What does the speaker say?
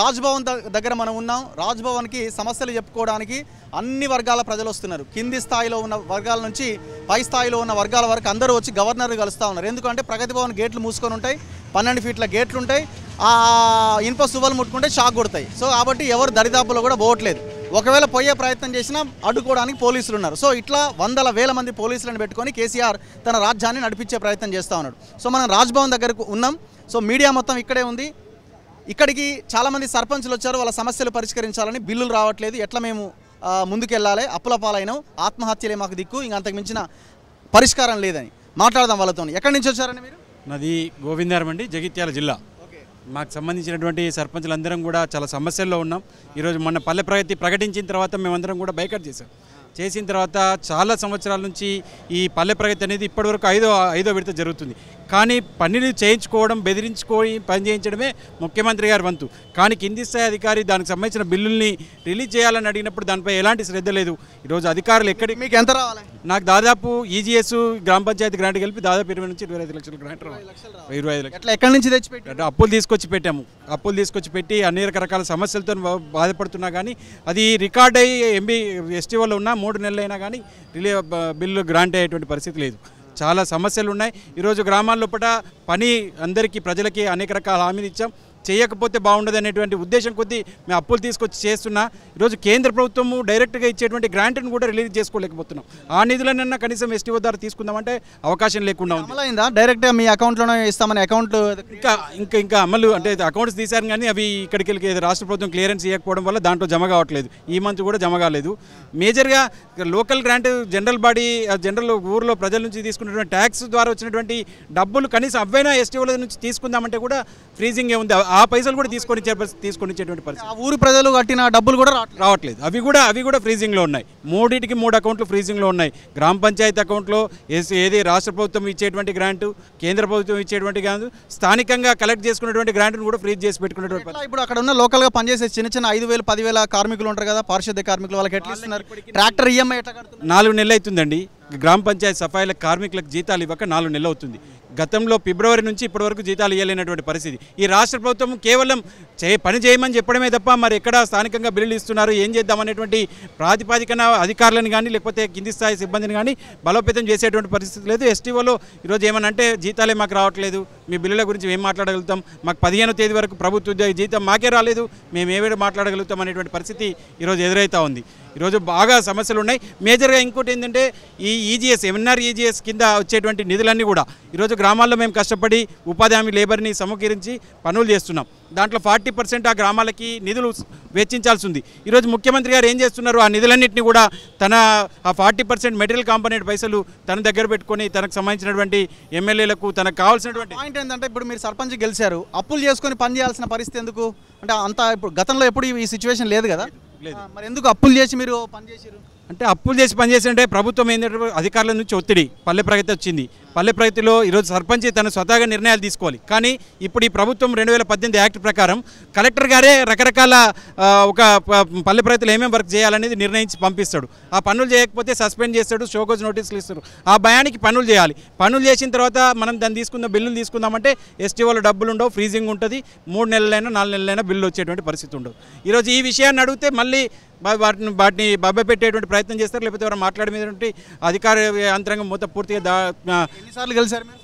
రాజ్భవన్ దగ్గర మనం ఉన్నాం రాజ్భవన్కి సమస్యలు చెప్పుకోవడానికి అన్ని వర్గాల ప్రజలు వస్తున్నారు కింది స్థాయిలో ఉన్న వర్గాల నుంచి పై స్థాయిలో ఉన్న వర్గాల వరకు అందరూ వచ్చి గవర్నర్ కలుస్తూ ఉన్నారు ఎందుకంటే ప్రగతి భవన్ గేట్లు మూసుకొని ఉంటాయి పన్నెండు ఫీట్ల గేట్లు ఉంటాయి ఆ ఇనుప సువ్వలు ముట్టుకుంటే షాక్ కొడతాయి సో కాబట్టి ఎవరు దరిదాపులో కూడా పోవట్లేదు ఒకవేళ పోయే ప్రయత్నం చేసినా అడ్డుకోవడానికి పోలీసులు ఉన్నారు సో ఇట్లా వందల వేల మంది పోలీసులను పెట్టుకొని కేసీఆర్ తన రాజ్యాన్ని నడిపించే ప్రయత్నం చేస్తూ ఉన్నాడు సో మనం రాజ్భవన్ దగ్గరకు ఉన్నాం సో మీడియా మొత్తం ఇక్కడే ఉంది ఇక్కడికి చాలామంది సర్పంచ్లు వచ్చారు వాళ్ళ సమస్యలు పరిష్కరించాలని బిల్లులు రావట్లేదు ఎట్లా మేము ముందుకెళ్ళాలి అప్పుల పాలైనం ఆత్మహత్యలే మాకు దిక్కు ఇంక అంతకు మించిన పరిష్కారం లేదని మాట్లాడదాం వాళ్ళతో ఎక్కడి నుంచి వచ్చారండి మీరు నాది గోవిందారం అండి జగిత్యాల జిల్లా మాకు సంబంధించినటువంటి సర్పంచులందరం కూడా చాలా సమస్యల్లో ఉన్నాం ఈరోజు మొన్న పల్లె ప్రగతి ప్రకటించిన తర్వాత మేమందరం కూడా బైకట్ చేశాం చేసిన తర్వాత చాలా సంవత్సరాల నుంచి ఈ పల్లె ప్రగతి అనేది ఇప్పటివరకు ఐదో ఐదో విడత జరుగుతుంది కానీ పనులు చేయించుకోవడం బెదిరించుకొని పని చేయించడమే ముఖ్యమంత్రి గారి వంతు కానీ కింది స్థాయి అధికారి దానికి సంబంధించిన బిల్లుల్ని రిలీజ్ చేయాలని అడిగినప్పుడు దానిపై ఎలాంటి శ్రద్ధ లేదు ఈరోజు అధికారులు ఎక్కడికి మీకు ఎంత రావాలి నాకు దాదాపు ఈజీఎస్ గ్రామ పంచాయతీ గ్రాంట్ కలిపి దాదాపు ఇరవై నుంచి ఇరవై ఐదు లక్షల గ్రాంట్ రావాలి ఇరవై ఐదు లక్షలు ఎక్కడి నుంచి తెచ్చిపెట్టి అప్పులు తీసుకొచ్చి పెట్టాము అప్పులు తీసుకొచ్చి పెట్టి అన్ని రకరకాల సమస్యలతో బాధపడుతున్నా కానీ అది రికార్డ్ అయ్యి ఎంబీ ఎస్టీ వాళ్ళు ఉన్నా మూడు నెలలైనా కానీ రిలే బిల్లు గ్రాంట్ అయ్యేటువంటి పరిస్థితి లేదు చాలా సమస్యలు ఉన్నాయి ఈరోజు గ్రామాల్లోపట పని అందరికీ ప్రజలకి అనేక రకాల హామీలు ఇచ్చాం చేయకపోతే బాగుండదు అనేటువంటి ఉద్దేశం కొద్దీ మేము అప్పులు తీసుకొచ్చి చేస్తున్నా ఈరోజు కేంద్ర ప్రభుత్వము డైరెక్ట్గా ఇచ్చేటువంటి గ్రాంట్ను కూడా రిలీజ్ చేసుకోలేకపోతున్నాం ఆ నిధులనన్నా కనీసం ఎస్టీఓ ద్వారా తీసుకుందామంటే అవకాశం లేకుండా ఉంది డైరెక్ట్గా మీ అకౌంట్లోనే ఇస్తామని అకౌంట్ ఇంకా ఇంకా ఇంకా అమలు అంటే అకౌంట్స్ తీశారు కానీ అవి ఇక్కడికి వెళ్ళి రాష్ట్ర ప్రభుత్వం క్లియరెన్స్ ఇవ్వకపోవడం వల్ల దాంట్లో జమ కావట్లేదు ఈ మంత్ కూడా జమ కాలేదు మేజర్గా local grant general body general ఊర్లో ప్రజల నుంచి తీసుకున్నటువంటి ట్యాక్స్ ద్వారా వచ్చినటువంటి డబ్బులు కనీసం అవైనా ఎస్టీఓల నుంచి తీసుకుందామంటే కూడా ఏ ఉంది ఆ పైసలు కూడా తీసుకొని తీసుకొని ఇచ్చేటువంటి పరిస్థితి ఆ ఊరు ప్రజలు కట్టిన డబ్బులు కూడా రావట్లేదు అవి కూడా అవి కూడా ఫ్రీజింగ్లో ఉన్నాయి మూడింటికి మూడు అకౌంట్లు ఫ్రీజింగ్లో ఉన్నాయి గ్రామ పంచాయతీ అకౌంట్లో ఏది రాష్ట్ర ప్రభుత్వం ఇచ్చేటువంటి గ్రాంటు కేంద్ర ప్రభుత్వం ఇచ్చేటువంటి గ్రాంటు స్థానికంగా కలెక్ట్ చేసుకునేటువంటి గ్రాంట్ను కూడా ఫ్రీజ్ చేసి పెట్టుకునేటువంటి ఇప్పుడు అక్కడ ఉన్న లోకల్గా పనిచేసే చిన్న చిన్న ఐదు వేలు పదివేల కార్మికులు ఉంటారు కదా పారిశుద్ధ్య కార్మికులు వాళ్ళకి ఎట్లా ఇస్తున్నారు ట్రాక్టర్ ఈఎంఐ e ఎట్లా నాలుగు నెలలు అవుతుందండి గ్రామ పంచాయతీ సఫాయిల కార్మికులకు జీతాలు ఇవ్వక నాలుగు నెలలు అవుతుంది గతంలో ఫిబ్రవరి నుంచి ఇప్పటివరకు జీతాలు ఇవ్వలేనటువంటి పరిస్థితి ఈ రాష్ట్ర ప్రభుత్వం కేవలం చే పని చేయమని చెప్పడమే తప్ప మరి ఎక్కడ స్థానికంగా బిల్లులు ఇస్తున్నారు ఏం చేద్దామనేటువంటి ప్రాతిపాదికన అధికారులను కానీ లేకపోతే కింది స్థాయి సిబ్బందిని కానీ బలోపేతం చేసేటువంటి పరిస్థితి లేదు ఎస్టీఓలో ఈరోజు ఏమనంటే జీతాలే మాకు రావట్లేదు మీ బిల్లుల గురించి మేము మాట్లాడగలుగుతాం మాకు పదిహేను తేదీ వరకు ప్రభుత్వ ఉద్యోగ జీతం మాకే రాలేదు మేము ఏమేమి మాట్లాడగలుగుతాం అనేటువంటి పరిస్థితి ఈరోజు ఎదురవుతూ ఉంది ఈరోజు బాగా సమస్యలు ఉన్నాయి మేజర్గా ఇంకోటి ఏంటంటే ఈ ఈజీఎస్ ఎంఎన్ఆర్ ఈజీఎస్ కింద వచ్చేటువంటి నిధులన్నీ కూడా ఈరోజు గ్రామాల్లో మేము కష్టపడి ఉపాధి హామీ లేబర్ని సమకూరించి పనులు చేస్తున్నాం దాంట్లో ఫార్టీ పర్సెంట్ ఆ గ్రామాలకి నిధులు వెచ్చించాల్సి ఉంది ఈరోజు ముఖ్యమంత్రి గారు ఏం చేస్తున్నారు ఆ నిధులన్నింటినీ కూడా తన ఆ ఫార్టీ పర్సెంట్ మెటీరియల్ కాంపొనెంట్ పైసలు తన దగ్గర పెట్టుకొని తనకు సంబంధించినటువంటి ఎమ్మెల్యేలకు తనకు కావాల్సినటువంటి పాయింట్ ఏంటంటే ఇప్పుడు మీరు సర్పంచ్ గెలిచారు అప్పులు చేసుకొని పని చేయాల్సిన పరిస్థితి ఎందుకు అంటే అంత ఇప్పుడు గతంలో ఎప్పుడు ఈ సిచ్యువేషన్ లేదు కదా లేదు మరి ఎందుకు అప్పులు చేసి మీరు పనిచేసారు అంటే అప్పులు చేసి పనిచేసినట్టే ప్రభుత్వం ఏంటంటే అధికారుల నుంచి ఒత్తిడి పల్లె ప్రగతి వచ్చింది పల్లె ప్రగతిలో ఈరోజు సర్పంచ్ తన స్వతహాగా నిర్ణయాలు తీసుకోవాలి కానీ ఇప్పుడు ఈ ప్రభుత్వం రెండు వేల పద్దెనిమిది యాక్ట్ ప్రకారం కలెక్టర్ గారే రకరకాల ఒక పల్లె ప్రగతిలో ఏమేమి వర్క్ చేయాలనేది నిర్ణయించి పంపిస్తాడు ఆ పనులు చేయకపోతే సస్పెండ్ చేస్తాడు షోకోజ్ నోటీసులు ఇస్తాడు ఆ భయానికి పనులు చేయాలి పనులు చేసిన తర్వాత మనం దాన్ని తీసుకుందాం బిల్లులు తీసుకుందామంటే ఎస్టీ వాళ్ళు డబ్బులు ఉండవు ఫ్రీజింగ్ ఉంటుంది మూడు నెలలైనా నాలుగు నెలలైనా బిల్లు వచ్చేటువంటి పరిస్థితి ఉండదు ఈరోజు ఈ విషయాన్ని అడిగితే మళ్ళీ వాటిని వాటిని పెట్టేటువంటి ప్రయత్నం చేస్తారు లేకపోతే ఎవరైనా మాట్లాడే అధికార యంత్రాంగం మొత్తం పూర్తిగా దా గెలిచారు కలిసారు